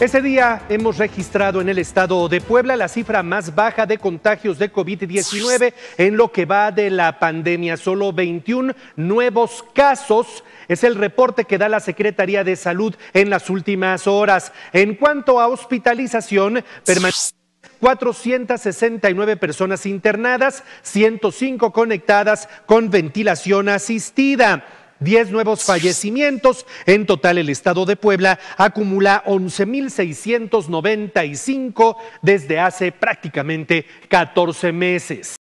Ese día hemos registrado en el estado de Puebla la cifra más baja de contagios de COVID-19 en lo que va de la pandemia. Solo 21 nuevos casos es el reporte que da la Secretaría de Salud en las últimas horas. En cuanto a hospitalización, permanecen 469 personas internadas, 105 conectadas con ventilación asistida. 10 nuevos fallecimientos. En total, el estado de Puebla acumula 11.695 desde hace prácticamente 14 meses.